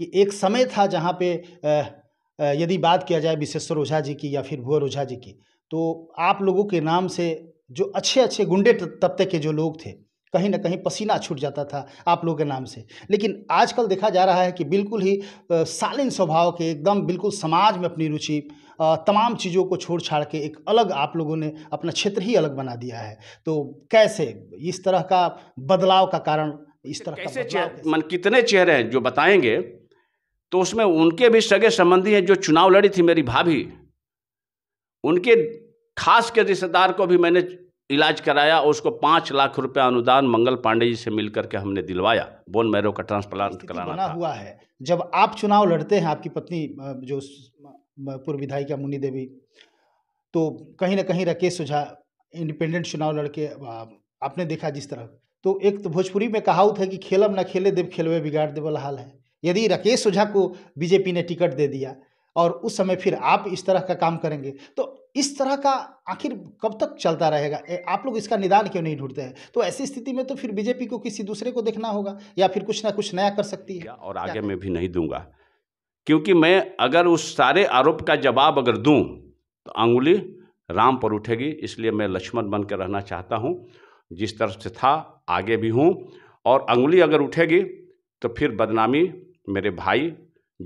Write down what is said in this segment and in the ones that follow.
कि एक समय था जहाँ पे यदि बात किया जाए विश्वेश्वर ओझा जी की या फिर भुअर ओझा जी की तो आप लोगों के नाम से जो अच्छे अच्छे गुंडे तबके के जो लोग थे कहीं ना कहीं पसीना छूट जाता था आप लोगों के नाम से लेकिन आजकल देखा जा रहा है कि बिल्कुल ही शालीन स्वभाव के एकदम बिल्कुल समाज में अपनी रुचि तमाम चीज़ों को छोड़ छाड़ के एक अलग आप लोगों ने अपना क्षेत्र ही अलग बना दिया है तो कैसे इस तरह का बदलाव का कारण इस तरह कैसे, मन कितने चेहरे हैं जो बताएंगे तो उसमें उनके भी सगे संबंधी हैं जो चुनाव लड़ी थी मेरी भाभी उनके खास के रिश्तेदार को भी मैंने इलाज कराया और उसको पाँच लाख रुपया अनुदान मंगल पांडे जी से मिलकर के हमने दिलवाया बोन मैरो का ट्रांसप्लांट कराना बना हुआ है जब आप चुनाव लड़ते हैं आपकी पत्नी जो पूर्व विधायिका मुनि देवी तो कहीं ना कहीं राकेश सुझा इंडिपेंडेंट चुनाव लड़के आपने देखा जिस तरह तो एक तो भोजपुरी में कहावत है कि खेलम ना खेले देव खेलवे बिगाड़ देवल हाल है यदि राकेश ओझा को बीजेपी ने टिकट दे दिया और उस समय फिर आप इस तरह का काम करेंगे तो इस तरह का आखिर कब तक चलता रहेगा आप लोग इसका निदान क्यों नहीं ढूंढते हैं तो ऐसी स्थिति में तो फिर बीजेपी को किसी दूसरे को देखना होगा या फिर कुछ ना कुछ नया कर सकती है और आगे मैं भी नहीं दूंगा क्योंकि मैं अगर उस सारे आरोप का जवाब अगर दूं तो अंगुली राम पर उठेगी इसलिए मैं लक्ष्मण बन कर रहना चाहता हूँ जिस तरह से था आगे भी हूँ और अंगुली अगर उठेगी तो फिर बदनामी मेरे भाई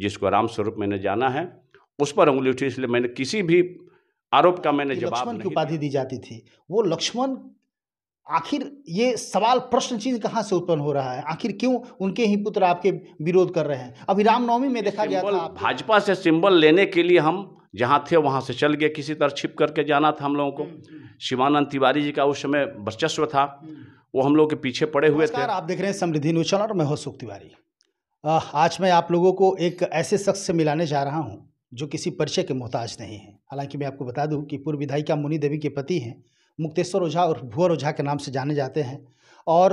जिसको राम स्वरूप मैंने जाना है उस पर उंगली उठी इसलिए मैंने किसी भी आरोप का मैंने जवाब लक्ष्मण की उपाधि दी जाती थी वो लक्ष्मण आखिर ये सवाल प्रश्न चीज कहाँ से उत्पन्न हो रहा है आखिर क्यों उनके ही पुत्र आपके विरोध कर रहे हैं अभी रामनवमी में देखा गया था भाजपा से सिंबल लेने के लिए हम जहाँ थे वहाँ से चल गए किसी तरह छिप करके जाना था हम लोगों को हम्म, हम्म। शिवानंद तिवारी जी का उस समय वर्चस्व था हम्म। वो हम लोग के पीछे पड़े हुए थे आप देख रहे हैं समृद्धि न्यूज चैनल और मैं हो सुख तिवारी आज मैं आप लोगों को एक ऐसे शख्स से मिलाने जा रहा हूँ जो किसी परिचय के मोहताज नहीं है हालांकि मैं आपको बता दूं कि पूर्व विधायिका मुनि देवी के पति हैं मुक्तेश्वर ओझा और भुअर ओझा के नाम से जाने जाते हैं और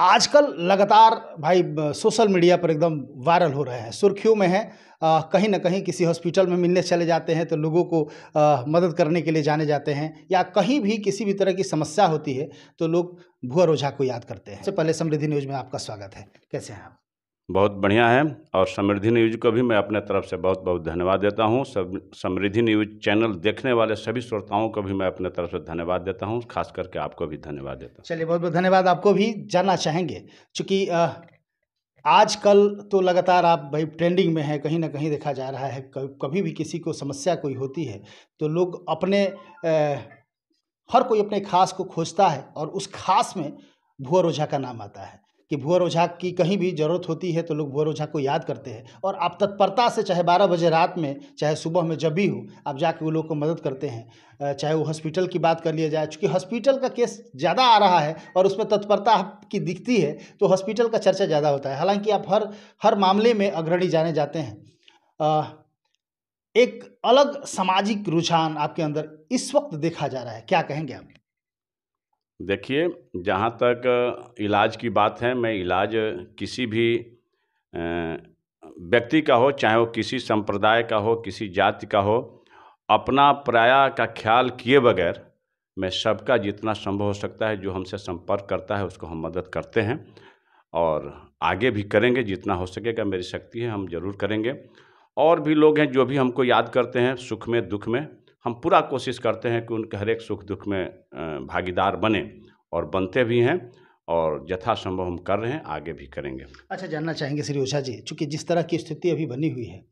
आजकल लगातार भाई सोशल मीडिया पर एकदम वायरल हो रहे हैं सुर्खियों में हैं कहीं ना कहीं किसी हॉस्पिटल में मिलने चले जाते हैं तो लोगों को आ, मदद करने के लिए जाने जाते हैं या कहीं भी किसी भी तरह की समस्या होती है तो लोग भुअर ओझा को याद करते हैं सबसे पहले समृद्धि न्यूज़ में आपका स्वागत है कैसे हैं आप बहुत बढ़िया है और समृद्धि न्यूज को भी मैं अपने तरफ से बहुत बहुत धन्यवाद देता हूँ समृद्धि न्यूज चैनल देखने वाले सभी श्रोताओं को भी मैं अपने तरफ से धन्यवाद देता हूँ खास करके आपको भी धन्यवाद देता हूँ चलिए बहुत बहुत धन्यवाद आपको भी जानना चाहेंगे चूँकि आजकल तो लगातार आप भाई ट्रेंडिंग में हैं कहीं ना कहीं देखा जा रहा है कभी भी किसी को समस्या कोई होती है तो लोग अपने हर कोई अपने खास को खोजता है और उस खास में भुआ रोझा का नाम आता है कि भूअर ओझा की कहीं भी ज़रूरत होती है तो लोग भूअर ओझा को याद करते हैं और आप तत्परता से चाहे बारह बजे रात में चाहे सुबह में जब भी हो आप जाके वो लोग को मदद करते हैं चाहे वो हॉस्पिटल की बात कर लिया जाए क्योंकि हॉस्पिटल का केस ज़्यादा आ रहा है और उसमें तत्परता आपकी दिखती है तो हॉस्पिटल का चर्चा ज़्यादा होता है हालांकि आप हर हर मामले में अग्रणी जाने जाते हैं एक अलग सामाजिक रुझान आपके अंदर इस वक्त देखा जा रहा है क्या कहेंगे आप देखिए जहाँ तक इलाज की बात है मैं इलाज किसी भी व्यक्ति का हो चाहे वो किसी संप्रदाय का हो किसी जाति का हो अपना पराया का ख्याल किए बगैर मैं सबका जितना संभव हो सकता है जो हमसे संपर्क करता है उसको हम मदद करते हैं और आगे भी करेंगे जितना हो सकेगा मेरी शक्ति है हम जरूर करेंगे और भी लोग हैं जो भी हमको याद करते हैं सुख में दुख में हम पूरा कोशिश करते हैं कि उनके हर एक सुख दुख में भागीदार बने और बनते भी हैं और यथासंभव हम कर रहे हैं आगे भी करेंगे अच्छा जानना चाहेंगे श्री ओझा जी चूँकि जिस तरह की स्थिति अभी बनी हुई है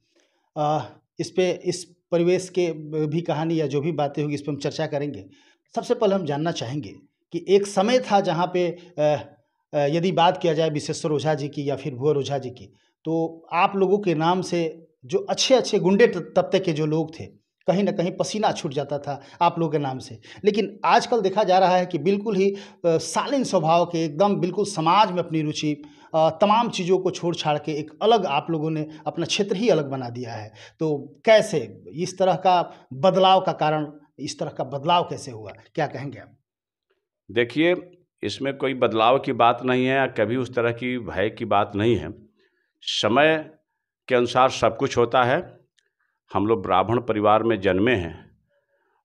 आ, इस पे इस परिवेश के भी कहानी या जो भी बातें होगी इस पर हम चर्चा करेंगे सबसे पहले हम जानना चाहेंगे कि एक समय था जहाँ पे यदि बात किया जाए विश्वेश्वर ओझा जी की या फिर भुअर ओझा जी की तो आप लोगों के नाम से जो अच्छे अच्छे गुंडे तबके के जो लोग थे कहीं ना कहीं पसीना छूट जाता था आप लोगों के नाम से लेकिन आजकल देखा जा रहा है कि बिल्कुल ही शालीन स्वभाव के एकदम बिल्कुल समाज में अपनी रुचि तमाम चीज़ों को छोड़ छाड़ के एक अलग आप लोगों ने अपना क्षेत्र ही अलग बना दिया है तो कैसे इस तरह का बदलाव का कारण इस तरह का बदलाव कैसे हुआ क्या कहेंगे आप देखिए इसमें कोई बदलाव की बात नहीं है कभी उस तरह की भय की बात नहीं है समय के अनुसार सब कुछ होता है हम लोग ब्राह्मण परिवार में जन्मे हैं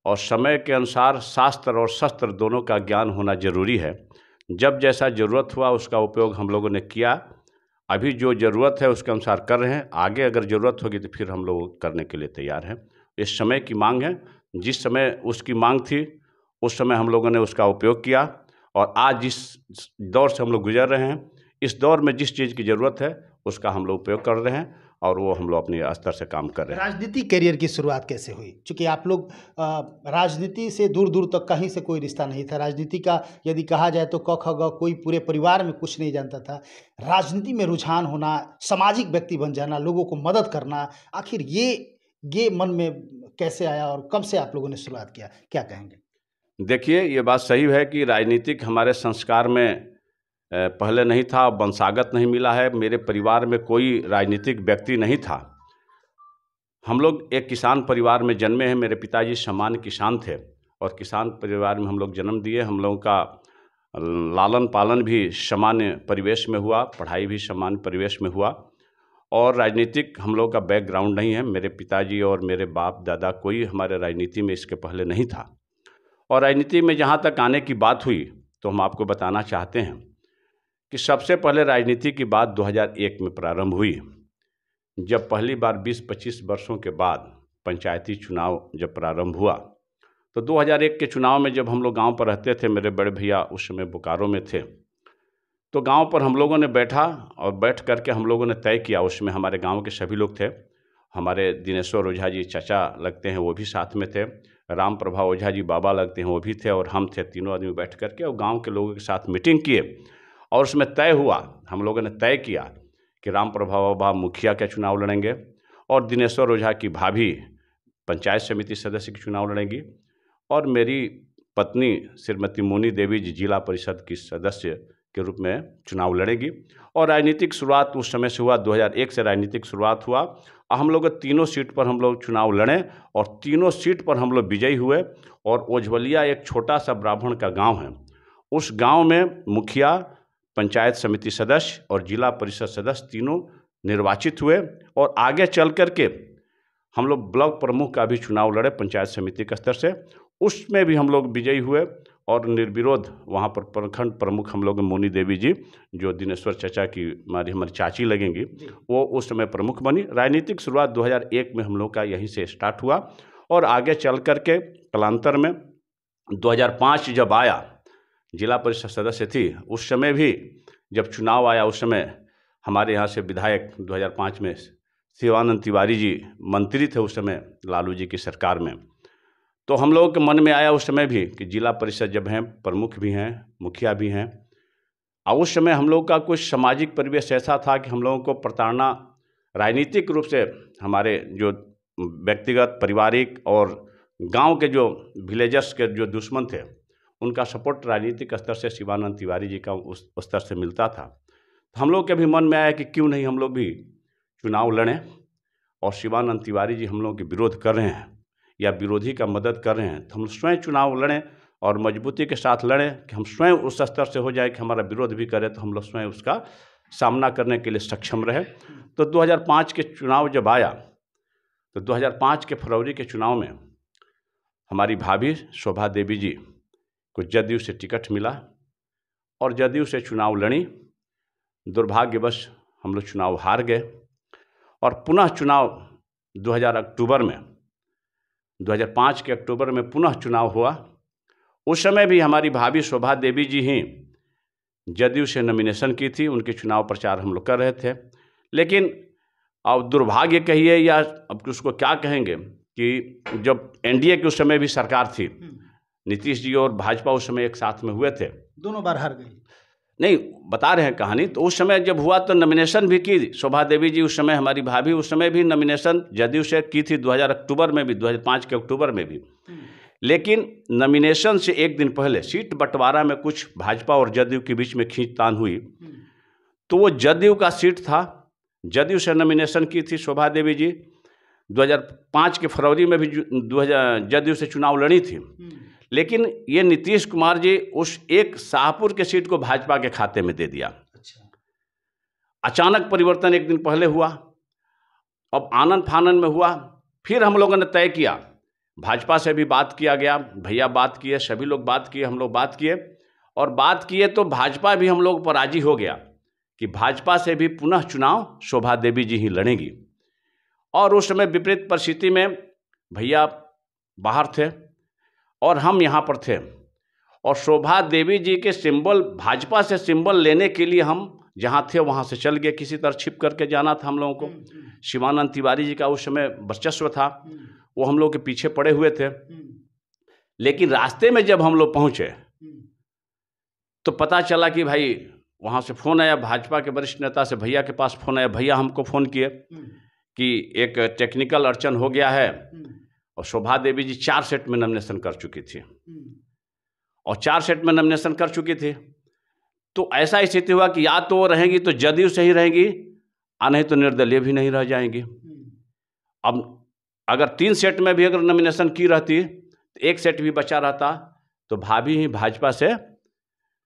और समय के अनुसार शास्त्र और शस्त्र दोनों का ज्ञान होना ज़रूरी है जब जैसा ज़रूरत हुआ उसका उपयोग हम लोगों ने किया अभी जो ज़रूरत है उसके अनुसार कर रहे हैं आगे अगर ज़रूरत होगी तो फिर हम लोग करने के लिए तैयार हैं इस समय की मांग है जिस समय उसकी मांग थी उस समय हम लोगों ने उसका उपयोग किया और आज जिस दौर से हम लोग गुजर रहे हैं इस दौर में जिस चीज़ की ज़रूरत है उसका हम लोग उपयोग कर रहे हैं और वो हम लोग अपने स्तर से काम कर रहे हैं राजनीति करियर की शुरुआत कैसे हुई चूँकि आप लोग राजनीति से दूर दूर तक कहीं से कोई रिश्ता नहीं था राजनीति का यदि कहा जाए तो कख ग कोई पूरे परिवार में कुछ नहीं जानता था राजनीति में रुझान होना सामाजिक व्यक्ति बन जाना लोगों को मदद करना आखिर ये ये मन में कैसे आया और कब से आप लोगों ने शुरुआत किया क्या कहेंगे देखिए ये बात सही है कि राजनीतिक हमारे संस्कार में पहले नहीं था वंशागत नहीं मिला है मेरे परिवार में कोई राजनीतिक व्यक्ति नहीं था हम लोग एक किसान परिवार में जन्मे हैं मेरे पिताजी सामान्य किसान थे और किसान परिवार में हम लोग जन्म दिए हम लोगों का लालन पालन भी सामान्य परिवेश में हुआ पढ़ाई भी सामान्य परिवेश में हुआ और राजनीतिक हम लोग का बैकग्राउंड नहीं है मेरे पिताजी और मेरे बाप दादा कोई हमारे राजनीति में इसके पहले नहीं था और राजनीति में जहाँ तक आने की बात हुई तो हम आपको बताना चाहते हैं कि सबसे पहले राजनीति की बात 2001 में प्रारंभ हुई जब पहली बार 20-25 वर्षों के बाद पंचायती चुनाव जब प्रारंभ हुआ तो 2001 के चुनाव में जब हम लोग गांव पर रहते थे मेरे बड़े भैया उस समय बोकारो में थे तो गांव पर हम लोगों ने बैठा और बैठ करके हम लोगों ने तय किया उसमें हमारे गांव के सभी लोग थे हमारे दिनेश्वर ओझा जी चाचा लगते हैं वो भी साथ में थे राम प्रभा ओझा जी बाबा लगते हैं वो भी थे और हम थे तीनों आदमी बैठ करके और गाँव के लोगों के साथ मीटिंग किए और उसमें तय हुआ हम लोगों ने तय किया कि राम प्रभाव बाबा मुखिया का चुनाव लड़ेंगे और दिनेश्वर ओझा की भाभी पंचायत समिति सदस्य की चुनाव लड़ेंगी और मेरी पत्नी श्रीमती मोनी देवी जी जिला परिषद की सदस्य के रूप में चुनाव लड़ेंगी और राजनीतिक शुरुआत उस समय से हुआ 2001 से राजनीतिक शुरुआत हुआ और हम लोग तीनों सीट पर हम लोग चुनाव लड़ें और तीनों सीट पर हम लोग विजयी हुए और ओझवलिया एक छोटा सा ब्राह्मण का गांव है उस गांव में मुखिया पंचायत समिति सदस्य और जिला परिषद सदस्य तीनों निर्वाचित हुए और आगे चल कर के हम लोग ब्लॉक प्रमुख का भी चुनाव लड़े पंचायत समिति के स्तर से उसमें भी हम लोग विजयी हुए और निर्विरोध वहाँ पर प्रखंड प्रमुख हम लोग मोनी देवी जी जो दिनेश्वर चचा की हमारी हमारी चाची लगेंगी वो उस समय प्रमुख बनी राजनीतिक शुरुआत 2001 में हम लोग का यहीं से स्टार्ट हुआ और आगे चल कर के कलांतर में 2005 जब आया जिला परिषद सदस्य थी उस समय भी जब चुनाव आया उस समय हमारे यहाँ से विधायक 2005 में शिवानंद तिवारी जी मंत्री थे उस समय लालू जी की सरकार में तो हम लोगों के मन में आया उस समय भी कि जिला परिषद जब हैं प्रमुख भी हैं मुखिया भी हैं और उस समय हम लोग का कुछ सामाजिक परिवेश ऐसा था कि हम लोगों को प्रताड़ना राजनीतिक रूप से हमारे जो व्यक्तिगत पारिवारिक और गांव के जो विलेजर्स के जो दुश्मन थे उनका सपोर्ट राजनीतिक स्तर से शिवानंद तिवारी जी का उस स्तर से मिलता था तो हम लोग के भी मन में आया कि क्यों नहीं हम लोग भी चुनाव लड़ें और शिवानंद तिवारी जी हम लोग के विरोध कर रहे हैं या विरोधी का मदद कर रहे हैं तो हम स्वयं चुनाव लड़ें और मजबूती के साथ लड़ें कि हम स्वयं उस स्तर से हो जाए कि हमारा विरोध भी करें तो हम लोग स्वयं उसका सामना करने के लिए सक्षम रहे तो 2005 के चुनाव जब आया तो 2005 के फरवरी के चुनाव में हमारी भाभी शोभा देवी जी को जदयू से टिकट मिला और जदयू से चुनाव लड़ी दुर्भाग्यवश हम लोग चुनाव हार गए और पुनः चुनाव 2000 अक्टूबर में 2005 के अक्टूबर में पुनः चुनाव हुआ उस समय भी हमारी भाभी शोभा देवी जी ही जदयू से नॉमिनेशन की थी उनके चुनाव प्रचार हम लोग कर रहे थे लेकिन अब दुर्भाग्य कहिए या अब उसको क्या कहेंगे कि जब एनडीए की उस समय भी सरकार थी हम्म। नीतीश जी और भाजपा उस समय एक साथ में हुए थे दोनों बार हार गई नहीं बता रहे हैं कहानी तो उस समय जब हुआ तो नॉमिनेशन भी की शोभा देवी जी उस समय हमारी भाभी उस समय भी नॉमिनेशन जदयू से की थी 2000 अक्टूबर में भी 2005 के अक्टूबर में भी हम्म। लेकिन नॉमिनेशन से एक दिन पहले सीट बंटवारा में कुछ भाजपा और जदयू के बीच में खींचतान हुई हम्म। तो वो जदयू का सीट था जदयू से नॉमिनेशन की थी शोभा देवी जी दो के फरवरी में भी 2000 जदयू से चुनाव लड़ी थी हम्म। लेकिन ये नीतीश कुमार जी उस एक शाहपुर के सीट को भाजपा के खाते में दे दिया अच्छा अचानक परिवर्तन एक दिन पहले हुआ अब आनंद फानंद में हुआ फिर हम लोगों ने तय किया भाजपा से भी बात किया गया भैया बात किए सभी लोग बात किए हम लोग बात किए और बात किए तो भाजपा भी हम लोग पर राजी हो गया कि भाजपा से भी पुनः चुनाव शोभा देवी जी ही लड़ेंगी और उस समय विपरीत परिस्थिति में भैया बाहर थे और हम यहाँ पर थे और शोभा देवी जी के सिंबल भाजपा से सिंबल लेने के लिए हम जहाँ थे वहाँ से चल गए किसी तरह छिप करके जाना था हम लोगों को हम्म, हम्म। शिवानंद तिवारी जी का उस समय वर्चस्व था हम्म। वो हम लोग के पीछे पड़े हुए थे लेकिन रास्ते में जब हम लोग पहुँचे तो पता चला कि भाई वहाँ से फ़ोन आया भाजपा के वरिष्ठ नेता से भैया के पास फ़ोन आया भैया हमको फ़ोन किए कि एक टेक्निकल अड़चन हो गया है और शोभा देवी जी चार सेट में नॉमिनेशन कर चुकी थी हम्म। और चार सेट में नॉमिनेशन कर चुकी थी तो ऐसा स्थिति हुआ कि या तो वो रहेंगी तो जदयू से ही रहेंगी आ नहीं तो निर्दलीय भी नहीं रह जाएंगी हम्म। अब अगर तीन सेट में भी अगर नॉमिनेशन की रहती तो एक सेट भी बचा रहता तो भाभी ही भाजपा से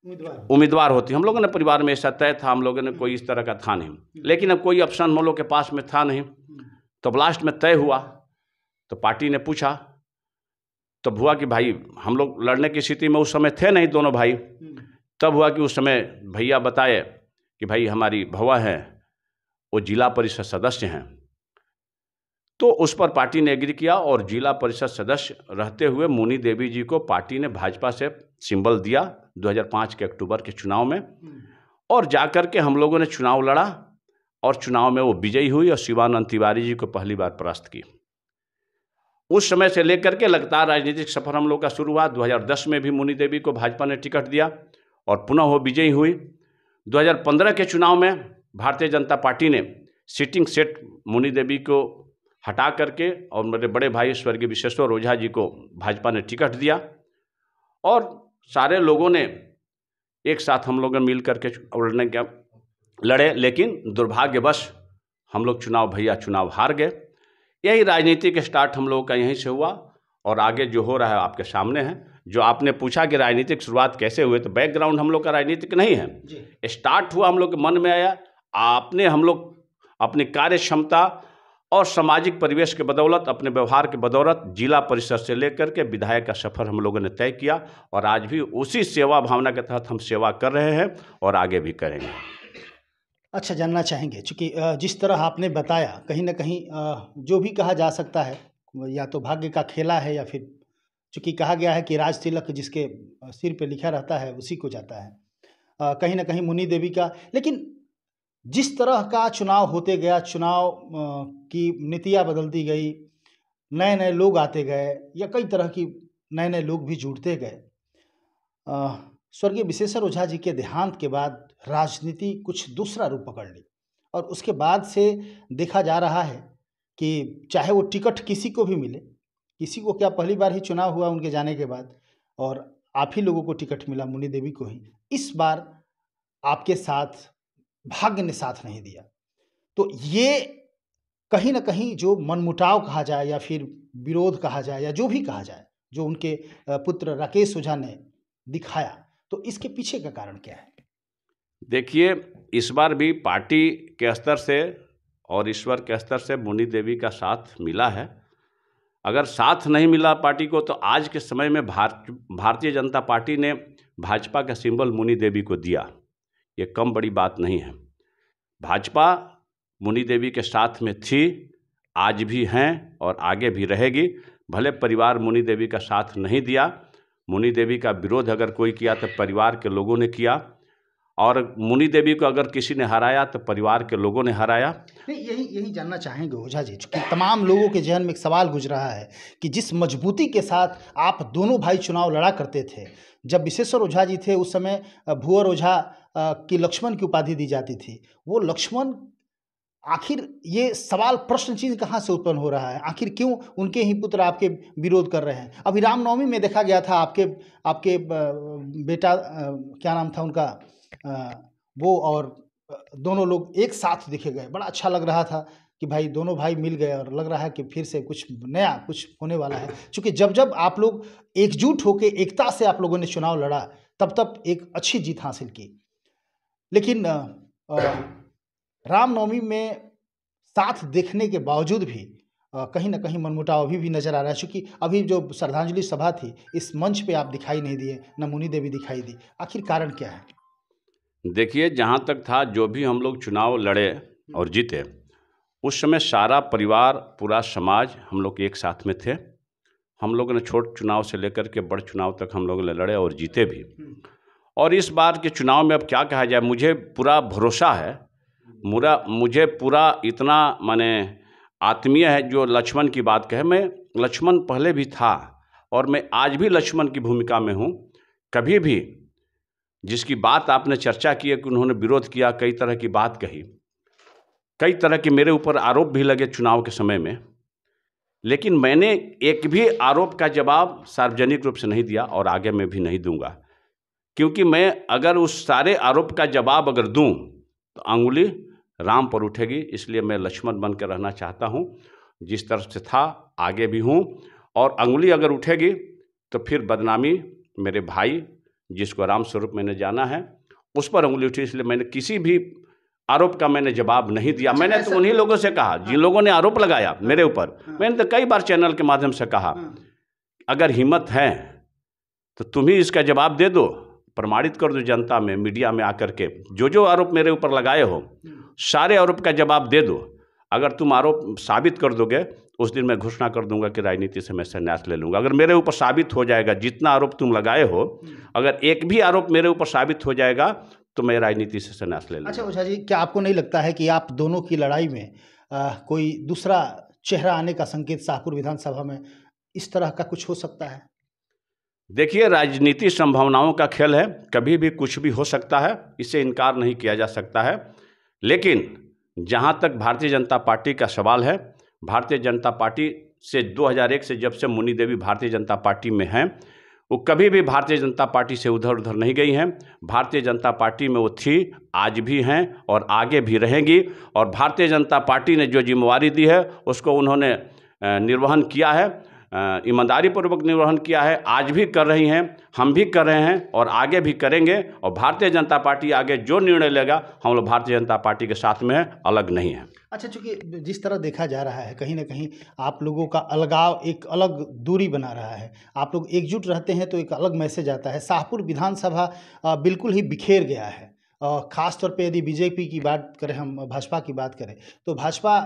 उम्मीदवार होती हम लोगों ने परिवार में ऐसा तय था हम लोगों ने कोई इस तरह का था नहीं हम्म। लेकिन अब कोई ऑप्शन हम लोग के पास में था नहीं तो लास्ट में तय हुआ तो पार्टी ने पूछा तब हुआ कि भाई हम लोग लड़ने की स्थिति में उस समय थे नहीं दोनों भाई तब हुआ कि उस समय भैया बताए कि भाई हमारी भवा है वो जिला परिषद सदस्य हैं तो उस पर पार्टी ने एग्री किया और जिला परिषद सदस्य रहते हुए मुनी देवी जी को पार्टी ने भाजपा से सिंबल दिया 2005 के अक्टूबर के चुनाव में और जा कर के हम लोगों ने चुनाव लड़ा और चुनाव में वो विजयी हुई और शिवानंद तिवारी जी को पहली बार परास्त की उस समय से लेकर के लगातार राजनीतिक सफर हम लोग का शुरू हुआ 2010 में भी मुनी देवी को भाजपा ने टिकट दिया और पुनः वो विजयी हुई 2015 के चुनाव में भारतीय जनता पार्टी ने सिटिंग सेट मुनी देवी को हटा करके और मेरे बड़े भाई स्वर्गीय विश्वेश्वर ओझा जी को भाजपा ने टिकट दिया और सारे लोगों ने एक साथ हम लोग मिल करके लड़ने के लड़े लेकिन दुर्भाग्यवश हम लोग चुनाव भैया चुनाव हार गए यही राजनीतिक स्टार्ट हम लोगों का यहीं से हुआ और आगे जो हो रहा है आपके सामने है जो आपने पूछा कि राजनीतिक शुरुआत कैसे हुए तो बैकग्राउंड हम लोग का राजनीतिक नहीं है स्टार्ट हुआ हम लोग के मन में आया आपने हम लोग अपनी कार्य क्षमता और सामाजिक परिवेश के बदौलत अपने व्यवहार के बदौलत जिला परिषद से लेकर के विधायक का सफर हम लोगों ने तय किया और आज भी उसी सेवा भावना के तहत हम सेवा कर रहे हैं और आगे भी करेंगे अच्छा जानना चाहेंगे क्योंकि जिस तरह आपने बताया कहीं ना कहीं जो भी कहा जा सकता है या तो भाग्य का खेला है या फिर चूँकि कहा गया है कि राज तिलक जिसके सिर पे लिखा रहता है उसी को जाता है कहीं ना कहीं मुनि देवी का लेकिन जिस तरह का चुनाव होते गया चुनाव की नीतियाँ बदलती गई नए नए लोग आते गए या कई तरह की नए नए लोग भी जुड़ते गए स्वर्गीय विशेषर ओझा जी के देहांत के बाद राजनीति कुछ दूसरा रूप पकड़ ली और उसके बाद से देखा जा रहा है कि चाहे वो टिकट किसी को भी मिले किसी को क्या पहली बार ही चुनाव हुआ उनके जाने के बाद और आप ही लोगों को टिकट मिला मुनि देवी को ही इस बार आपके साथ भाग्य ने साथ नहीं दिया तो ये कहीं ना कहीं जो मनमुटाव कहा जाए या फिर विरोध कहा जाए या जो भी कहा जाए जो उनके पुत्र राकेश ओझा ने दिखाया तो इसके पीछे का कारण क्या है देखिए इस बार भी पार्टी के स्तर से और ईश्वर के स्तर से मुनि देवी का साथ मिला है अगर साथ नहीं मिला पार्टी को तो आज के समय में भार भारतीय जनता पार्टी ने भाजपा का सिंबल मुनि देवी को दिया ये कम बड़ी बात नहीं है भाजपा मुनि देवी के साथ में थी आज भी हैं और आगे भी रहेगी भले परिवार मुनि देवी का साथ नहीं दिया मुनि देवी का विरोध अगर कोई किया तो परिवार के लोगों ने किया और मुनि देवी को अगर किसी ने हराया तो परिवार के लोगों ने हराया नहीं यही यही जानना चाहेंगे ओझा जी क्योंकि तमाम लोगों के जहन में एक सवाल गुज रहा है कि जिस मजबूती के साथ आप दोनों भाई चुनाव लड़ा करते थे जब विशेश्वर ओझा जी थे उस समय भूअर ओझा की लक्ष्मण की उपाधि दी जाती थी वो लक्ष्मण आखिर ये सवाल प्रश्न चीज कहाँ से उत्पन्न हो रहा है आखिर क्यों उनके ही पुत्र आपके विरोध कर रहे हैं अभी रामनवमी में देखा गया था आपके आपके बेटा क्या नाम था उनका वो और दोनों लोग एक साथ दिखे गए बड़ा अच्छा लग रहा था कि भाई दोनों भाई मिल गए और लग रहा है कि फिर से कुछ नया कुछ होने वाला है क्योंकि जब जब आप लोग एकजुट होकर एकता से आप लोगों ने चुनाव लड़ा तब तब एक अच्छी जीत हासिल की लेकिन आ, आ, रामनवमी में साथ देखने के बावजूद भी कहीं ना कहीं मनमुटाव अभी भी नजर आ रहा है चूंकि अभी जो श्रद्धांजलि सभा थी इस मंच पे आप दिखाई नहीं दिए न मुनी देवी दिखाई दी आखिर कारण क्या है देखिए जहाँ तक था जो भी हम लोग चुनाव लड़े और जीते उस समय सारा परिवार पूरा समाज हम लोग एक साथ में थे हम लोग ने छोट चुनाव से लेकर के बड़े चुनाव तक हम लोग लड़े और जीते भी हम्म। और इस बार के चुनाव में अब क्या कहा जाए मुझे पूरा भरोसा है मुरा मुझे पूरा इतना माने आत्मीय है जो लक्ष्मण की बात कहे मैं लक्ष्मण पहले भी था और मैं आज भी लक्ष्मण की भूमिका में हूँ कभी भी जिसकी बात आपने चर्चा की है कि उन्होंने विरोध किया कई तरह की बात कही कई तरह के मेरे ऊपर आरोप भी लगे चुनाव के समय में लेकिन मैंने एक भी आरोप का जवाब सार्वजनिक रूप से नहीं दिया और आगे मैं भी नहीं दूंगा क्योंकि मैं अगर उस सारे आरोप का जवाब अगर दूं तो अंगुली राम पर उठेगी इसलिए मैं लक्ष्मण बन कर रहना चाहता हूँ जिस तरफ से था आगे भी हूँ और अंगुली अगर उठेगी तो फिर बदनामी मेरे भाई जिसको राम स्वरूप मैंने जाना है उस पर उंगली उठी इसलिए मैंने किसी भी आरोप का मैंने जवाब नहीं दिया अच्छा, मैंने तो उन्हीं लोगों से कहा हाँ। जिन लोगों ने आरोप लगाया हाँ। मेरे ऊपर हाँ। मैंने तो कई बार चैनल के माध्यम से कहा अगर हिम्मत है तो तुम ही इसका जवाब दे दो प्रमाणित कर दो जनता में मीडिया में आकर के जो जो आरोप मेरे ऊपर लगाए हो सारे आरोप का जवाब दे दो अगर तुम आरोप साबित कर दोगे उस दिन मैं घोषणा कर दूंगा कि राजनीति से मैं संन्यास ले लूँगा अगर मेरे ऊपर साबित हो जाएगा जितना आरोप तुम लगाए हो अगर एक भी आरोप मेरे ऊपर साबित हो जाएगा तो मैं राजनीति से संन्यास ले लूँगा अच्छा जी क्या आपको नहीं लगता है कि आप दोनों की लड़ाई में आ, कोई दूसरा चेहरा आने का संकेत शाहपुर विधानसभा में इस तरह का कुछ हो सकता है देखिए राजनीति संभावनाओं का खेल है कभी भी कुछ भी हो सकता है इससे इनकार नहीं किया जा सकता है लेकिन जहाँ तक भारतीय जनता पार्टी का सवाल है भारतीय जनता पार्टी से 2001 से जब से मुनी देवी भारतीय जनता पार्टी में हैं वो कभी भी भारतीय जनता पार्टी से उधर उधर नहीं गई हैं भारतीय जनता पार्टी में वो थी आज भी हैं और आगे भी रहेंगी और भारतीय जनता पार्टी ने जो जिम्मेवारी दी है उसको उन्होंने निर्वहन किया है ईमानदारी पूर्वक निर्वहन किया है आज भी कर रही हैं हम भी कर रहे हैं और आगे भी करेंगे और भारतीय जनता पार्टी आगे जो निर्णय लेगा हम लोग भारतीय जनता पार्टी के साथ में अलग नहीं है अच्छा चूंकि जिस तरह देखा जा रहा है कहीं ना कहीं आप लोगों का अलगाव एक अलग दूरी बना रहा है आप लोग एकजुट रहते हैं तो एक अलग मैसेज आता है शाहपुर विधानसभा बिल्कुल ही बिखेर गया है खासतौर पर पे यदि बीजेपी की बात करें हम भाजपा की बात करें तो भाजपा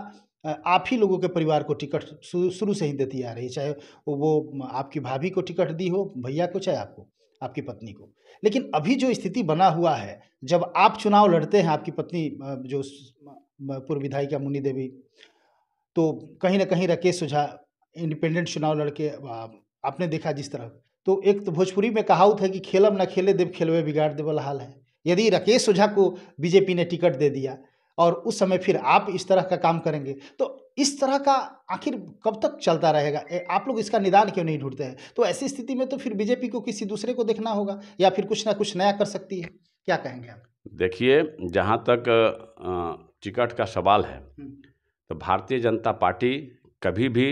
आप ही लोगों के परिवार को टिकट शुरू से ही देती आ रही है चाहे वो आपकी भाभी को टिकट दी हो भैया को चाहे आपको आपकी पत्नी को लेकिन अभी जो स्थिति बना हुआ है जब आप चुनाव लड़ते हैं आपकी पत्नी जो पूर्व विधायिका मुन्नी देवी तो कहीं ना कहीं राकेश सुझा इंडिपेंडेंट चुनाव लड़के आपने देखा जिस तरह तो एक तो भोजपुरी में कहावत है कि खेलम ना खेले देव खेलवे बिगाड़ देवल हाल है यदि राकेश सुझा को बीजेपी ने टिकट दे दिया और उस समय फिर आप इस तरह का काम करेंगे तो इस तरह का आखिर कब तक चलता रहेगा आप लोग इसका निदान क्यों नहीं ढूंढते हैं तो ऐसी स्थिति में तो फिर बीजेपी को किसी दूसरे को देखना होगा या फिर कुछ ना कुछ नया कर सकती है क्या कहेंगे आप देखिए जहाँ तक टिकट का सवाल है हम्म। तो भारतीय जनता पार्टी कभी भी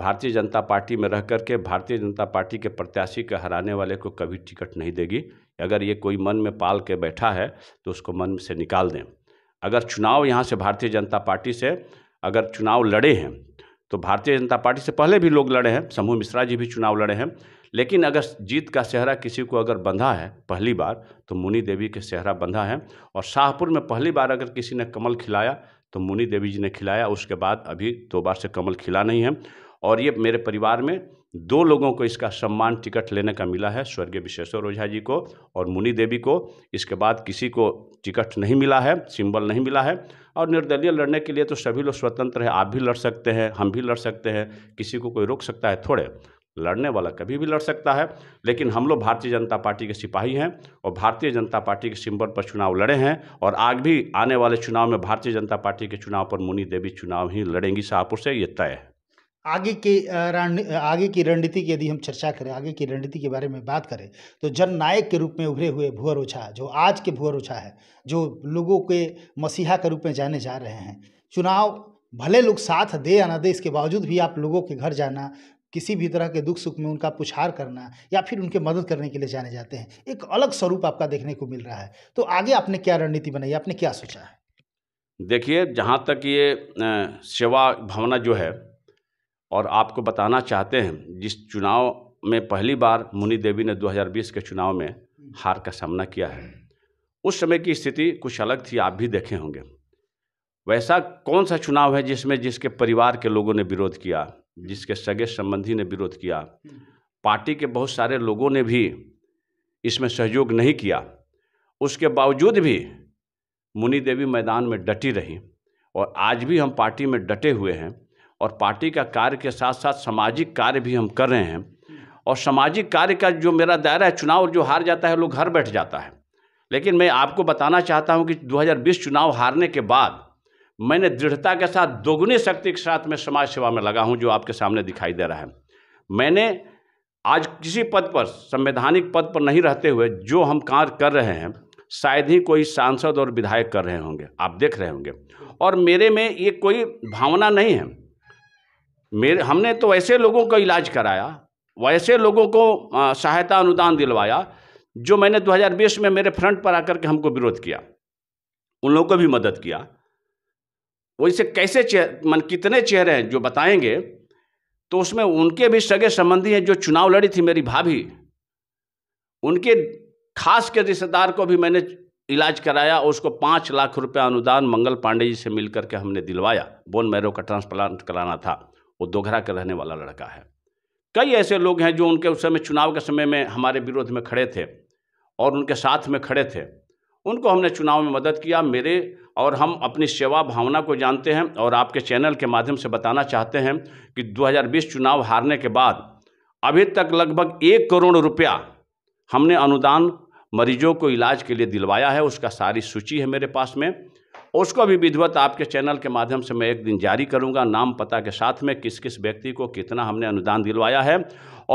भारतीय जनता पार्टी में रह कर के भारतीय जनता पार्टी के प्रत्याशी के हराने वाले को कभी टिकट नहीं देगी अगर ये कोई मन में पाल के बैठा है तो उसको मन से निकाल दें अगर चुनाव यहाँ से भारतीय जनता पार्टी से अगर चुनाव लड़े हैं तो भारतीय जनता पार्टी से पहले भी लोग लड़े हैं समूह मिश्रा जी भी चुनाव लड़े हैं लेकिन अगर जीत का सेहरा किसी को अगर बंधा है पहली बार तो मुनी देवी के सेहरा बंधा है और शाहपुर में पहली बार अगर किसी ने कमल खिलाया तो मुनी देवी जी ने खिलाया उसके बाद अभी दो बार से कमल खिला नहीं है और ये मेरे परिवार में दो लोगों को इसका सम्मान टिकट लेने का मिला है स्वर्गीय विश्वेश्वर ओझा जी को और मुनि देवी को इसके बाद किसी को टिकट नहीं मिला है सिंबल नहीं मिला है और निर्दलीय लड़ने के लिए तो सभी लोग स्वतंत्र हैं आप भी लड़ सकते हैं हम भी लड़ सकते हैं किसी को कोई रोक सकता है थोड़े लड़ने वाला कभी भी लड़ सकता है लेकिन हम लोग भारतीय जनता पार्टी के सिपाही हैं और भारतीय जनता पार्टी के सिंबल पर चुनाव लड़े हैं और आज भी आने वाले चुनाव में भारतीय जनता पार्टी के चुनाव पर मुनि देवी चुनाव ही लड़ेंगी शाहपुर से ये तय है आगे के रण आगे की रणनीति की यदि हम चर्चा करें आगे की रणनीति के बारे में बात करें तो जननायक के रूप में उभरे हुए भुअर ओछा जो आज के भुअर ओछा है जो लोगों के मसीहा के रूप में जाने जा रहे हैं चुनाव भले लोग साथ दे या ना दे इसके बावजूद भी आप लोगों के घर जाना किसी भी तरह के दुख सुख में उनका पुछार करना या फिर उनके मदद करने के लिए जाने जाते हैं एक अलग स्वरूप आपका देखने को मिल रहा है तो आगे आपने क्या रणनीति बनाई आपने क्या सोचा है देखिए जहाँ तक ये सेवा भावना जो है और आपको बताना चाहते हैं जिस चुनाव में पहली बार मुनी देवी ने 2020 के चुनाव में हार का सामना किया है उस समय की स्थिति कुछ अलग थी आप भी देखे होंगे वैसा कौन सा चुनाव है जिसमें जिसके परिवार के लोगों ने विरोध किया जिसके सगे संबंधी ने विरोध किया पार्टी के बहुत सारे लोगों ने भी इसमें सहयोग नहीं किया उसके बावजूद भी मुनी देवी मैदान में डटी रही और आज भी हम पार्टी में डटे हुए हैं और पार्टी का कार्य के साथ साथ सामाजिक कार्य भी हम कर रहे हैं और सामाजिक कार्य का जो मेरा दायरा है चुनाव जो हार जाता है लोग घर बैठ जाता है लेकिन मैं आपको बताना चाहता हूँ कि 2020 चुनाव हारने के बाद मैंने दृढ़ता के साथ दोगुनी शक्ति के साथ मैं समाज सेवा में लगा हूँ जो आपके सामने दिखाई दे रहा है मैंने आज किसी पद पर संवैधानिक पद पर नहीं रहते हुए जो हम कार्य कर रहे हैं शायद ही कोई सांसद और विधायक कर रहे होंगे आप देख रहे होंगे और मेरे में ये कोई भावना नहीं है मेरे हमने तो ऐसे लोगों का इलाज कराया वैसे लोगों को सहायता अनुदान दिलवाया जो मैंने 2020 में मेरे फ्रंट पर आकर के हमको विरोध किया उन लोगों को भी मदद किया वैसे कैसे मन कितने चेहरे हैं जो बताएंगे तो उसमें उनके भी सगे संबंधी हैं जो चुनाव लड़ी थी मेरी भाभी उनके खास के रिश्तेदार को भी मैंने इलाज कराया और उसको पाँच लाख रुपया अनुदान मंगल पांडे जी से मिल करके हमने दिलवाया बोन मैरो का ट्रांसप्लांट कराना था वो दोघरा का रहने वाला लड़का है कई ऐसे लोग हैं जो उनके उस समय चुनाव के समय में हमारे विरोध में खड़े थे और उनके साथ में खड़े थे उनको हमने चुनाव में मदद किया मेरे और हम अपनी सेवा भावना को जानते हैं और आपके चैनल के माध्यम से बताना चाहते हैं कि 2020 चुनाव हारने के बाद अभी तक लगभग एक करोड़ रुपया हमने अनुदान मरीजों को इलाज के लिए दिलवाया है उसका सारी सूची है मेरे पास में उसको भी विधिवत आपके चैनल के माध्यम से मैं एक दिन जारी करूंगा नाम पता के साथ में किस किस व्यक्ति को कितना हमने अनुदान दिलवाया है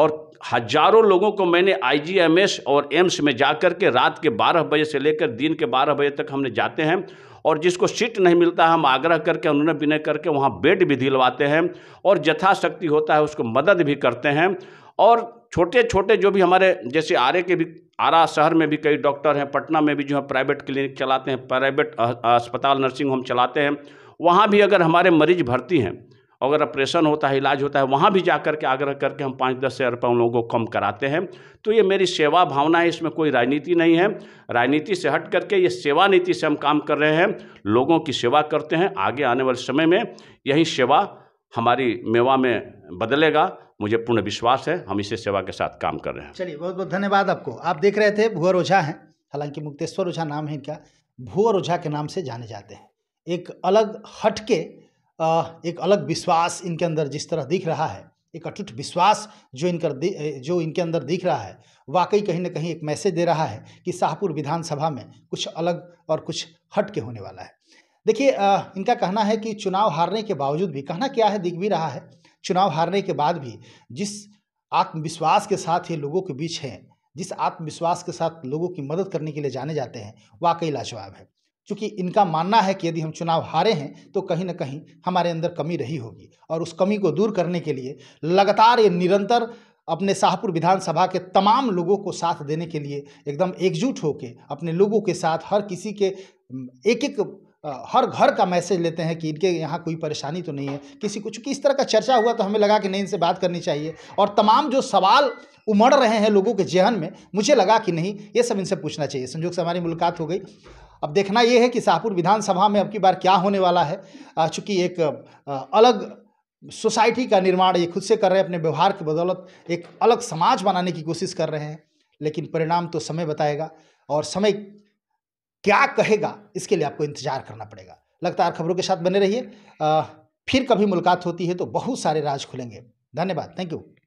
और हजारों लोगों को मैंने आईजीएमएस और एम्स में जा कर के रात के 12 बजे से लेकर दिन के 12 बजे तक हमने जाते हैं और जिसको सीट नहीं मिलता हम आग्रह करके उन्होंने विनय करके वहाँ बेड भी दिलवाते हैं और यथाशक्ति होता है उसको मदद भी करते हैं और छोटे छोटे जो भी हमारे जैसे आरे के भी आरा शहर में भी कई डॉक्टर हैं पटना में भी जो है प्राइवेट क्लिनिक चलाते हैं प्राइवेट अस्पताल नर्सिंग होम चलाते हैं वहाँ भी अगर हमारे मरीज भर्ती हैं अगर ऑपरेशन होता है इलाज होता है वहाँ भी जा कर के आग्रह करके हम पाँच दस हज़ार रुपये उन लोगों को कम कराते हैं तो ये मेरी सेवा भावना है इसमें कोई राजनीति नहीं है राजनीति से हट करके ये सेवा नीति से हम काम कर रहे हैं लोगों की सेवा करते हैं आगे आने वाले समय में यही सेवा हमारी मेवा में बदलेगा मुझे पूर्ण विश्वास है हम इसे सेवा के साथ काम कर रहे हैं चलिए बहुत बहुत धन्यवाद आपको आप देख रहे थे भूअर ओझा हैं हालांकि मुक्तेश्वर ओझा नाम है इनका भूअर ओझा के नाम से जाने जाते हैं एक अलग हट के एक अलग विश्वास इनके अंदर जिस तरह दिख रहा है एक अटूट विश्वास जो इनका जो इनके अंदर दिख रहा है वाकई कहीं ना कहीं एक मैसेज दे रहा है कि शाहपुर विधानसभा में कुछ अलग और कुछ हट के होने वाला है देखिए इनका कहना है कि चुनाव हारने के बावजूद भी कहना क्या है दिख भी रहा है चुनाव हारने के बाद भी जिस आत्मविश्वास के साथ ये लोगों के बीच हैं जिस आत्मविश्वास के साथ लोगों की मदद करने के लिए जाने जाते हैं वाकई लाजवाब है क्योंकि इनका मानना है कि यदि हम चुनाव हारे हैं तो कहीं ना कहीं हमारे अंदर कमी रही होगी और उस कमी को दूर करने के लिए लगातार ये निरंतर अपने शाहपुर विधानसभा के तमाम लोगों को साथ देने के लिए एकदम एकजुट होकर अपने लोगों के साथ हर किसी के एक एक हर घर का मैसेज लेते हैं कि इनके यहाँ कोई परेशानी तो नहीं है किसी को किस इस तरह का चर्चा हुआ तो हमें लगा कि नहीं इनसे बात करनी चाहिए और तमाम जो सवाल उमड़ रहे हैं लोगों के जहन में मुझे लगा कि नहीं ये सब इनसे पूछना चाहिए संजोग से हमारी मुलाकात हो गई अब देखना ये है कि शाहपुर विधानसभा में अब की बार क्या होने वाला है चूँकि एक अलग सोसाइटी का निर्माण ये खुद से कर रहे हैं अपने व्यवहार की बदौलत एक अलग समाज बनाने की कोशिश कर रहे हैं लेकिन परिणाम तो समय बताएगा और समय क्या कहेगा इसके लिए आपको इंतजार करना पड़ेगा लगातार खबरों के साथ बने रहिए फिर कभी मुलाकात होती है तो बहुत सारे राज खुलेंगे धन्यवाद थैंक यू